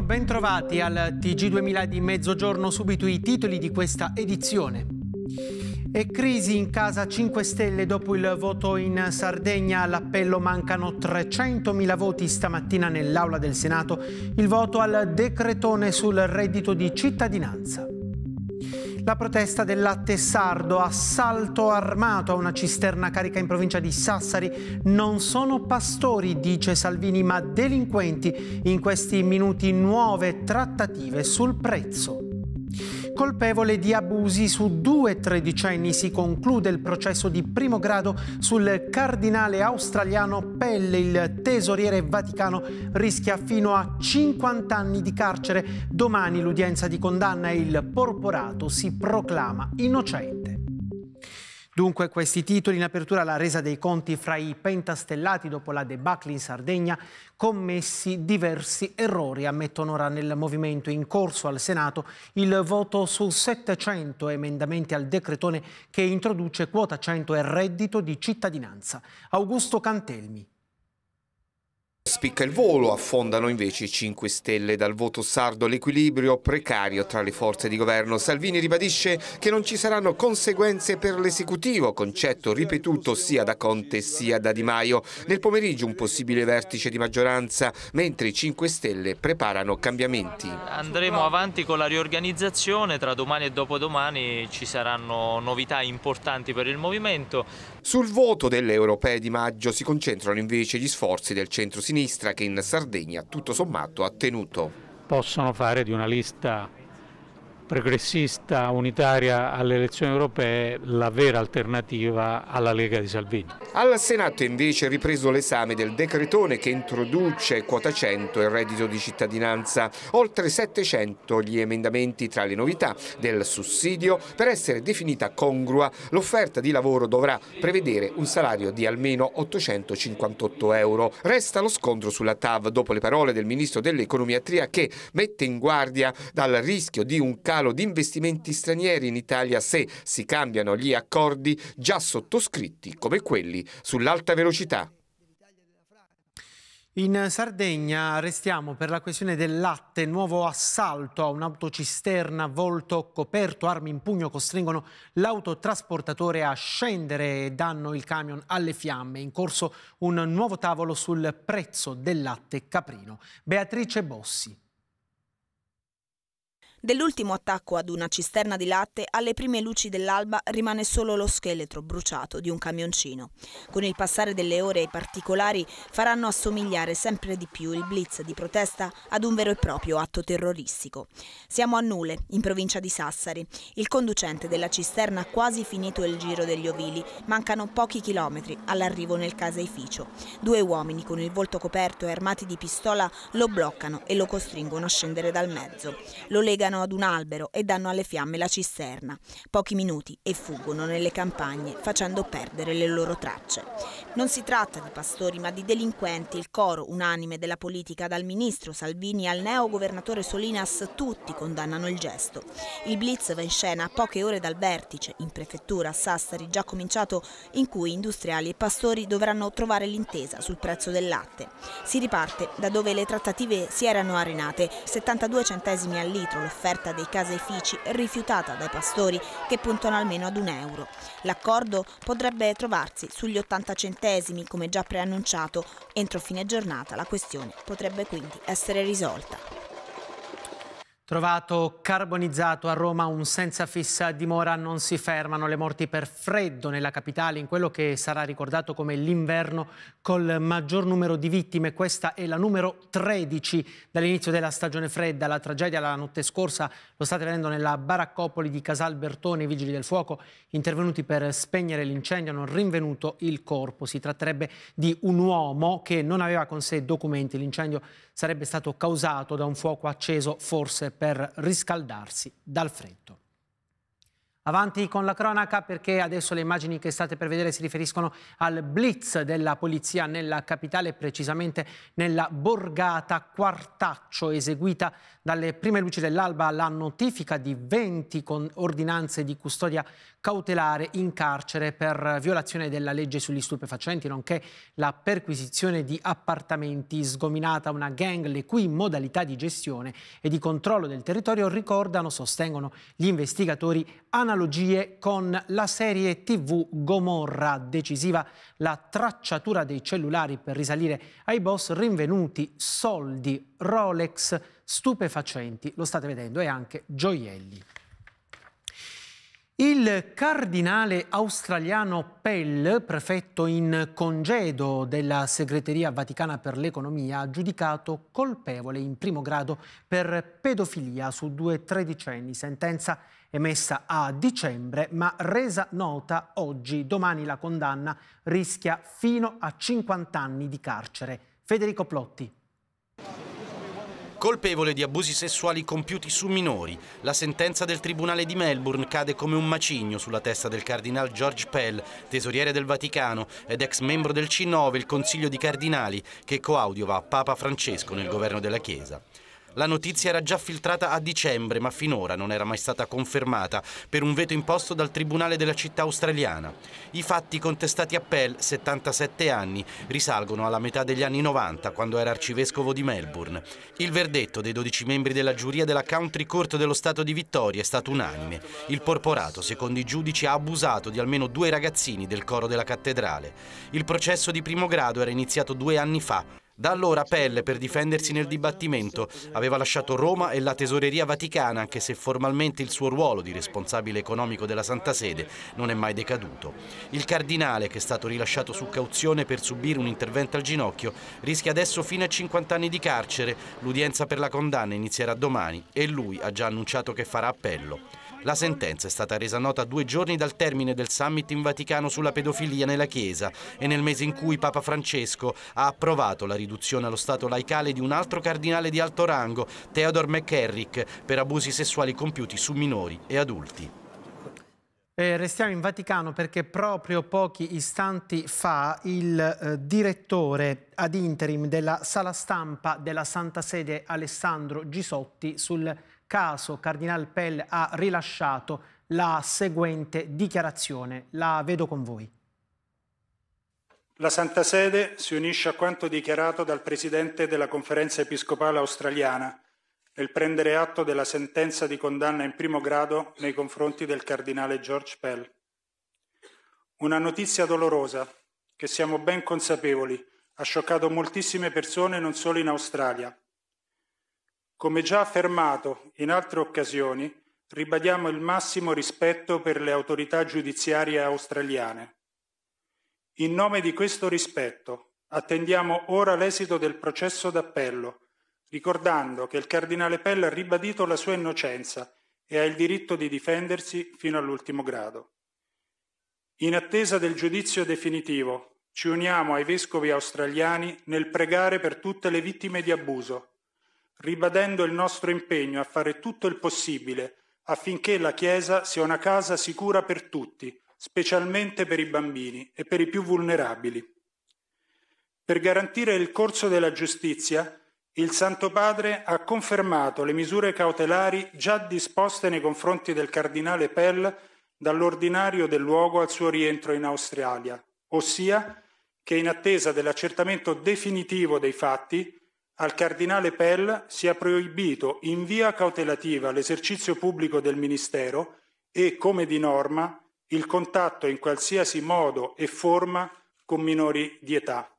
buongiorno, bentrovati al TG2000 di mezzogiorno, subito i titoli di questa edizione. E crisi in casa 5 Stelle dopo il voto in Sardegna, all'appello mancano 300.000 voti stamattina nell'Aula del Senato, il voto al decretone sul reddito di cittadinanza. La protesta del latte sardo, assalto armato a una cisterna carica in provincia di Sassari. Non sono pastori, dice Salvini, ma delinquenti in questi minuti nuove trattative sul prezzo. Colpevole di abusi su due tredicenni si conclude il processo di primo grado sul cardinale australiano Pelle, il tesoriere vaticano rischia fino a 50 anni di carcere. Domani l'udienza di condanna e il porporato si proclama innocente. Dunque questi titoli in apertura alla resa dei conti fra i pentastellati dopo la debacle in Sardegna, commessi diversi errori, ammettono ora nel movimento in corso al Senato il voto su 700 emendamenti al decretone che introduce quota 100 e reddito di cittadinanza. Augusto Cantelmi. Spicca il volo, affondano invece i 5 Stelle dal voto sardo l'equilibrio precario tra le forze di governo. Salvini ribadisce che non ci saranno conseguenze per l'esecutivo, concetto ripetuto sia da Conte sia da Di Maio. Nel pomeriggio un possibile vertice di maggioranza, mentre i 5 Stelle preparano cambiamenti. Andremo avanti con la riorganizzazione, tra domani e dopodomani ci saranno novità importanti per il movimento, sul voto delle europee di maggio si concentrano invece gli sforzi del centro-sinistra che in Sardegna tutto sommato ha tenuto. Possono fare di una lista progressista unitaria alle elezioni europee la vera alternativa alla Lega di Salvini. Al Senato invece è ripreso l'esame del decretone che introduce quota 100 e il reddito di cittadinanza, oltre 700 gli emendamenti tra le novità del sussidio per essere definita congrua. L'offerta di lavoro dovrà prevedere un salario di almeno 858 euro. Resta lo scontro sulla TAV dopo le parole del Ministro dell'Economia Tria che mette in guardia dal rischio di un calo calo di investimenti stranieri in Italia se si cambiano gli accordi già sottoscritti come quelli sull'alta velocità. In Sardegna restiamo per la questione del latte, nuovo assalto a un'autocisterna, volto coperto, armi in pugno costringono l'autotrasportatore a scendere e danno il camion alle fiamme. In corso un nuovo tavolo sul prezzo del latte caprino. Beatrice Bossi. Dell'ultimo attacco ad una cisterna di latte, alle prime luci dell'alba rimane solo lo scheletro bruciato di un camioncino. Con il passare delle ore i particolari faranno assomigliare sempre di più il blitz di protesta ad un vero e proprio atto terroristico. Siamo a Nule, in provincia di Sassari. Il conducente della cisterna ha quasi finito il giro degli ovili. Mancano pochi chilometri all'arrivo nel caseificio. Due uomini con il volto coperto e armati di pistola lo bloccano e lo costringono a scendere dal mezzo. Lo legano attaccano ad un albero e danno alle fiamme la cisterna. Pochi minuti e fuggono nelle campagne facendo perdere le loro tracce. Non si tratta di pastori ma di delinquenti, il coro unanime della politica dal ministro Salvini al neo governatore Solinas tutti condannano il gesto. Il blitz va in scena a poche ore dal vertice in prefettura a Sassari già cominciato in cui industriali e pastori dovranno trovare l'intesa sul prezzo del latte. Si riparte da dove le trattative si erano arenate, 72 centesimi al litro l'offerta l'offerta dei caseifici rifiutata dai pastori che puntano almeno ad un euro. L'accordo potrebbe trovarsi sugli 80 centesimi, come già preannunciato. Entro fine giornata la questione potrebbe quindi essere risolta. Trovato carbonizzato a Roma un senza fissa dimora, non si fermano le morti per freddo nella capitale, in quello che sarà ricordato come l'inverno col maggior numero di vittime. Questa è la numero 13 dall'inizio della stagione fredda. La tragedia la notte scorsa lo state vedendo nella baraccopoli di Casal Bertone. I vigili del fuoco intervenuti per spegnere l'incendio hanno rinvenuto il corpo. Si tratterebbe di un uomo che non aveva con sé documenti. L'incendio sarebbe stato causato da un fuoco acceso forse per riscaldarsi dal freddo. Avanti con la cronaca perché adesso le immagini che state per vedere si riferiscono al blitz della polizia nella capitale, precisamente nella borgata Quartaccio, eseguita dalle prime luci dell'alba la notifica di 20 ordinanze di custodia cautelare in carcere per violazione della legge sugli stupefacenti, nonché la perquisizione di appartamenti sgominata una gang le cui modalità di gestione e di controllo del territorio ricordano, sostengono gli investigatori, analogie con la serie TV Gomorra, decisiva la tracciatura dei cellulari per risalire ai boss rinvenuti soldi, Rolex, stupefacenti, lo state vedendo, e anche gioielli. Il cardinale australiano Pell, prefetto in congedo della Segreteria Vaticana per l'Economia, ha giudicato colpevole in primo grado per pedofilia su due tredicenni, sentenza emessa a dicembre ma resa nota oggi. Domani la condanna rischia fino a 50 anni di carcere. Federico Plotti colpevole di abusi sessuali compiuti su minori. La sentenza del Tribunale di Melbourne cade come un macigno sulla testa del cardinal George Pell, tesoriere del Vaticano ed ex membro del C9, il Consiglio di Cardinali, che coaudiova Papa Francesco nel governo della Chiesa. La notizia era già filtrata a dicembre, ma finora non era mai stata confermata per un veto imposto dal Tribunale della città australiana. I fatti contestati a Pell, 77 anni, risalgono alla metà degli anni 90, quando era arcivescovo di Melbourne. Il verdetto dei 12 membri della giuria della Country Court dello Stato di Vittoria è stato unanime. Il porporato, secondo i giudici, ha abusato di almeno due ragazzini del coro della cattedrale. Il processo di primo grado era iniziato due anni fa. Da allora Pelle, per difendersi nel dibattimento, aveva lasciato Roma e la tesoreria vaticana, anche se formalmente il suo ruolo di responsabile economico della Santa Sede non è mai decaduto. Il cardinale, che è stato rilasciato su cauzione per subire un intervento al ginocchio, rischia adesso fino a 50 anni di carcere. L'udienza per la condanna inizierà domani e lui ha già annunciato che farà appello. La sentenza è stata resa nota due giorni dal termine del summit in Vaticano sulla pedofilia nella Chiesa e nel mese in cui Papa Francesco ha approvato la riduzione allo stato laicale di un altro cardinale di alto rango, Theodore McCarrick, per abusi sessuali compiuti su minori e adulti. E restiamo in Vaticano perché proprio pochi istanti fa il eh, direttore ad interim della sala stampa della Santa Sede Alessandro Gisotti sul caso Cardinal Pell ha rilasciato la seguente dichiarazione. La vedo con voi. La Santa Sede si unisce a quanto dichiarato dal Presidente della Conferenza Episcopale Australiana nel prendere atto della sentenza di condanna in primo grado nei confronti del Cardinale George Pell. Una notizia dolorosa che siamo ben consapevoli ha scioccato moltissime persone non solo in Australia, come già affermato in altre occasioni, ribadiamo il massimo rispetto per le autorità giudiziarie australiane. In nome di questo rispetto, attendiamo ora l'esito del processo d'appello, ricordando che il cardinale Pell ha ribadito la sua innocenza e ha il diritto di difendersi fino all'ultimo grado. In attesa del giudizio definitivo, ci uniamo ai vescovi australiani nel pregare per tutte le vittime di abuso ribadendo il nostro impegno a fare tutto il possibile affinché la Chiesa sia una casa sicura per tutti, specialmente per i bambini e per i più vulnerabili. Per garantire il corso della giustizia, il Santo Padre ha confermato le misure cautelari già disposte nei confronti del cardinale Pell dall'ordinario del luogo al suo rientro in Australia, ossia che in attesa dell'accertamento definitivo dei fatti al cardinale Pell sia proibito in via cautelativa l'esercizio pubblico del ministero e, come di norma, il contatto in qualsiasi modo e forma con minori di età.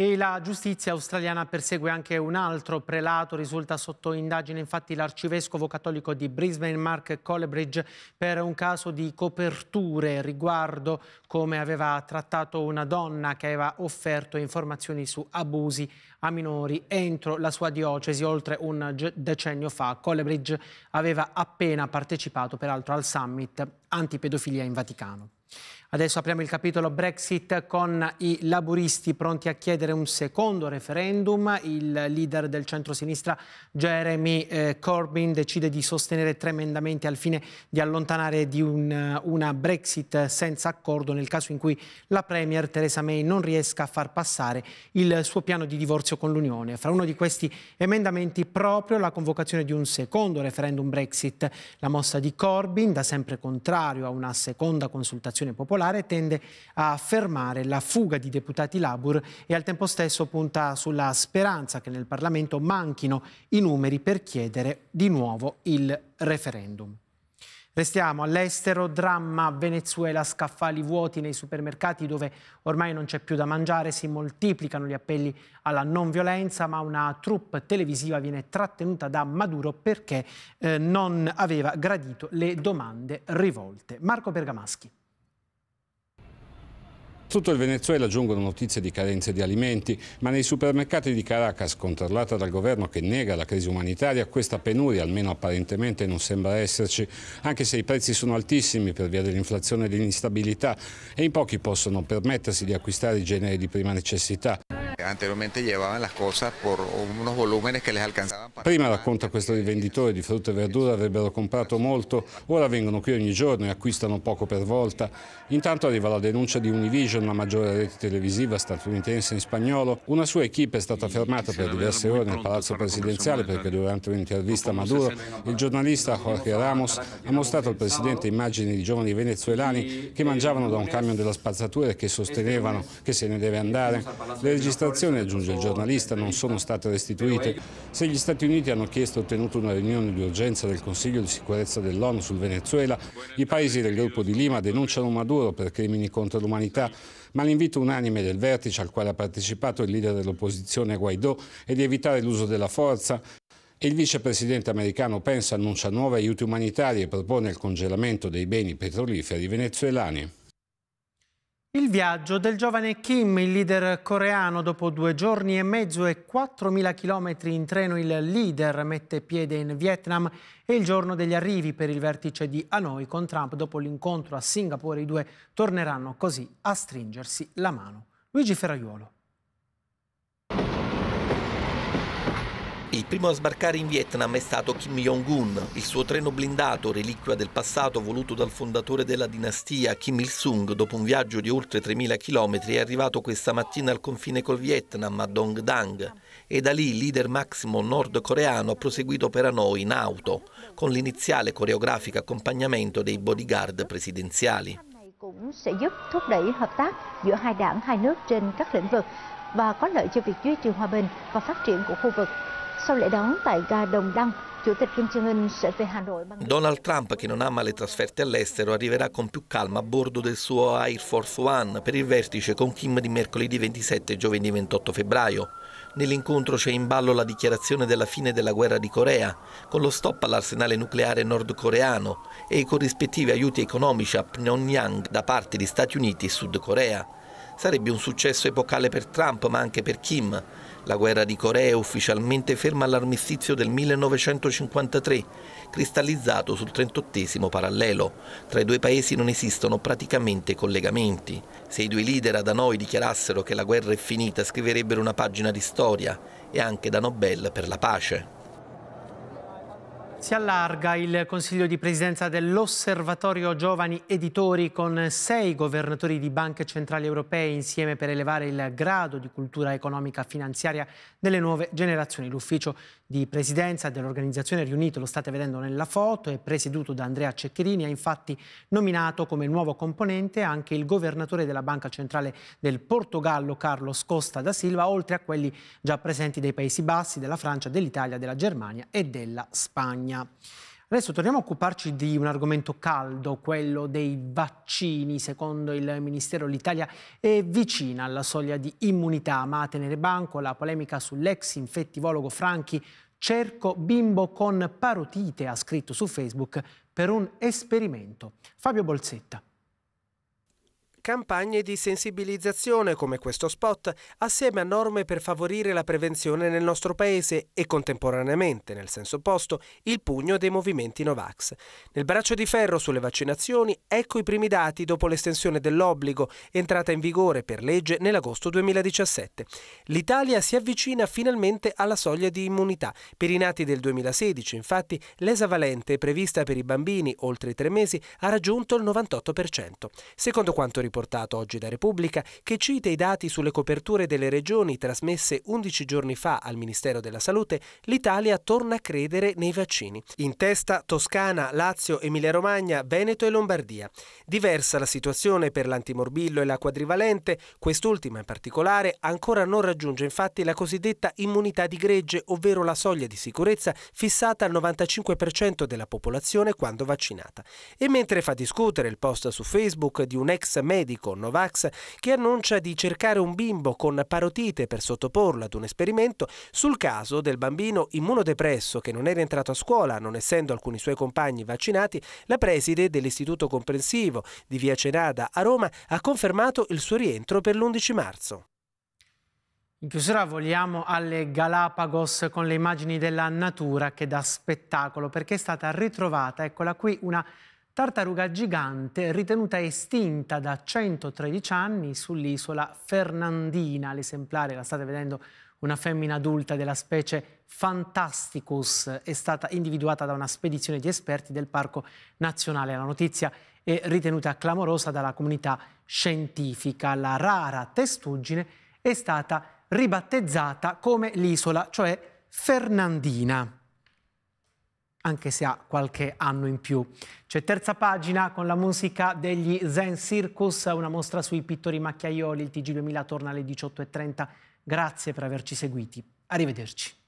E la giustizia australiana persegue anche un altro prelato, risulta sotto indagine infatti l'arcivescovo cattolico di Brisbane Mark Colebridge per un caso di coperture riguardo come aveva trattato una donna che aveva offerto informazioni su abusi a minori entro la sua diocesi oltre un decennio fa. Colebridge aveva appena partecipato peraltro al summit antipedofilia in Vaticano. Adesso apriamo il capitolo Brexit con i laburisti pronti a chiedere un secondo referendum. Il leader del centrosinistra Jeremy eh, Corbyn decide di sostenere tre emendamenti al fine di allontanare di un, eh, una Brexit senza accordo nel caso in cui la Premier Theresa May non riesca a far passare il suo piano di divorzio con l'Unione. Fra uno di questi emendamenti proprio la convocazione di un secondo referendum Brexit. La mossa di Corbyn, da sempre contrario a una seconda consultazione popolare, popolare tende a fermare la fuga di deputati Labur e al tempo stesso punta sulla speranza che nel Parlamento manchino i numeri per chiedere di nuovo il referendum. Restiamo all'estero, dramma Venezuela, scaffali vuoti nei supermercati dove ormai non c'è più da mangiare, si moltiplicano gli appelli alla non violenza, ma una troupe televisiva viene trattenuta da Maduro perché eh, non aveva gradito le domande rivolte. Marco Bergamaschi. Tutto il Venezuela giungono notizie di carenze di alimenti, ma nei supermercati di Caracas, controllata dal governo che nega la crisi umanitaria, questa penuria, almeno apparentemente, non sembra esserci, anche se i prezzi sono altissimi per via dell'inflazione e dell'instabilità e in pochi possono permettersi di acquistare i generi di prima necessità. Anteriormente llevaban las cosas por unos volúmenes che les alcanzaban. Prima, racconta questo rivenditore di frutta e verdura, avrebbero comprato molto, ora vengono qui ogni giorno e acquistano poco per volta. Intanto arriva la denuncia di Univision, la maggiore rete televisiva statunitense in spagnolo. Una sua equipe è stata fermata per diverse ore nel palazzo presidenziale perché durante un'intervista a Maduro il giornalista Jorge Ramos ha mostrato al presidente immagini di giovani venezuelani che mangiavano eh, da un eh, camion della spazzatura e che eh, sostenevano che se ne deve andare. Le registrazioni amministrazione, aggiunge il giornalista, non sono state restituite. Se gli Stati Uniti hanno chiesto e ottenuto una riunione di urgenza del Consiglio di sicurezza dell'ONU sul Venezuela, i paesi del gruppo di Lima denunciano Maduro per crimini contro l'umanità, ma l'invito unanime del vertice al quale ha partecipato il leader dell'opposizione Guaidó è di evitare l'uso della forza il vicepresidente americano Pence annuncia nuovi aiuti umanitari e propone il congelamento dei beni petroliferi venezuelani. Il viaggio del giovane Kim, il leader coreano, dopo due giorni e mezzo e 4.000 km in treno, il leader mette piede in Vietnam e il giorno degli arrivi per il vertice di Hanoi con Trump dopo l'incontro a Singapore i due torneranno così a stringersi la mano. Luigi Ferraiuolo. Il primo a sbarcare in Vietnam è stato Kim Jong-un. Il suo treno blindato, reliquia del passato voluto dal fondatore della dinastia Kim Il-sung, dopo un viaggio di oltre 3.000 km, è arrivato questa mattina al confine col Vietnam a Dong Dang e da lì il leader massimo nordcoreano ha proseguito per Hanoi in auto, con l'iniziale coreografico accompagnamento dei bodyguard presidenziali. cũng sẽ giúp thúc đẩy hợp tác giữa hai đảng hai nước hòa bình Sau lễ đón tại ga Đồng Đăng, Chủ tịch Kim Jong-un sẽ về Hà Nội bằng... Donald Trump, che non ama le trasferte all'estero, arriverà con più calma a bordo del suo Air Force One per il vertice con Kim di mercoledì 27 e giovedì 28 febbraio. Nell'incontro c'è in ballo la dichiarazione della fine della guerra di Corea, con lo stop all'arsenale nucleare nordcoreano e i corrispettivi aiuti economici a Pyongyang da parte di Stati Uniti e Sud Corea. Sarebbe un successo epocale per Trump, ma anche per Kim, la guerra di Corea ufficialmente ferma all'armistizio del 1953, cristallizzato sul 38 parallelo. Tra i due paesi non esistono praticamente collegamenti. Se i due leader ad Hanoi dichiarassero che la guerra è finita, scriverebbero una pagina di storia e anche da Nobel per la pace. Si allarga il Consiglio di Presidenza dell'Osservatorio Giovani Editori con sei governatori di banche centrali europee insieme per elevare il grado di cultura economica finanziaria delle nuove generazioni. L'ufficio di presidenza dell'organizzazione riunito, lo state vedendo nella foto, è presieduto da Andrea Ceccherini, ha infatti nominato come nuovo componente anche il governatore della Banca Centrale del Portogallo Carlos Costa da Silva, oltre a quelli già presenti dei Paesi Bassi, della Francia, dell'Italia, della Germania e della Spagna. Bologna. Adesso torniamo a occuparci di un argomento caldo, quello dei vaccini. Secondo il Ministero l'Italia è vicina alla soglia di immunità, ma a tenere banco la polemica sull'ex infettivologo Franchi Cerco bimbo con parotite, ha scritto su Facebook, per un esperimento. Fabio Bolzetta campagne di sensibilizzazione come questo spot, assieme a norme per favorire la prevenzione nel nostro paese e contemporaneamente, nel senso opposto, il pugno dei movimenti Novax. Nel braccio di ferro sulle vaccinazioni, ecco i primi dati dopo l'estensione dell'obbligo entrata in vigore per legge nell'agosto 2017. L'Italia si avvicina finalmente alla soglia di immunità. Per i nati del 2016, infatti, l'esavalente prevista per i bambini oltre i tre mesi ha raggiunto il 98%. Secondo quanto riportato riportato oggi da Repubblica, che cita i dati sulle coperture delle regioni trasmesse 11 giorni fa al Ministero della Salute, l'Italia torna a credere nei vaccini. In testa Toscana, Lazio, Emilia-Romagna, Veneto e Lombardia. Diversa la situazione per l'antimorbillo e la quadrivalente, quest'ultima in particolare ancora non raggiunge infatti la cosiddetta immunità di gregge, ovvero la soglia di sicurezza fissata al 95% della popolazione quando vaccinata. E mentre fa discutere il post su Facebook di un ex medico medico Novax che annuncia di cercare un bimbo con parotite per sottoporlo ad un esperimento sul caso del bambino immunodepresso che non era entrato a scuola non essendo alcuni suoi compagni vaccinati, la preside dell'Istituto Comprensivo di Via Cenada a Roma ha confermato il suo rientro per l'11 marzo. In chiusura vogliamo alle Galapagos con le immagini della natura che dà spettacolo perché è stata ritrovata, eccola qui, una tartaruga gigante ritenuta estinta da 113 anni sull'isola Fernandina. L'esemplare, la state vedendo, una femmina adulta della specie Fantasticus è stata individuata da una spedizione di esperti del Parco Nazionale. La notizia è ritenuta clamorosa dalla comunità scientifica. La rara testuggine è stata ribattezzata come l'isola, cioè Fernandina anche se ha qualche anno in più. C'è terza pagina con la musica degli Zen Circus, una mostra sui pittori macchiaioli. Il TG2000 torna alle 18.30. Grazie per averci seguiti. Arrivederci.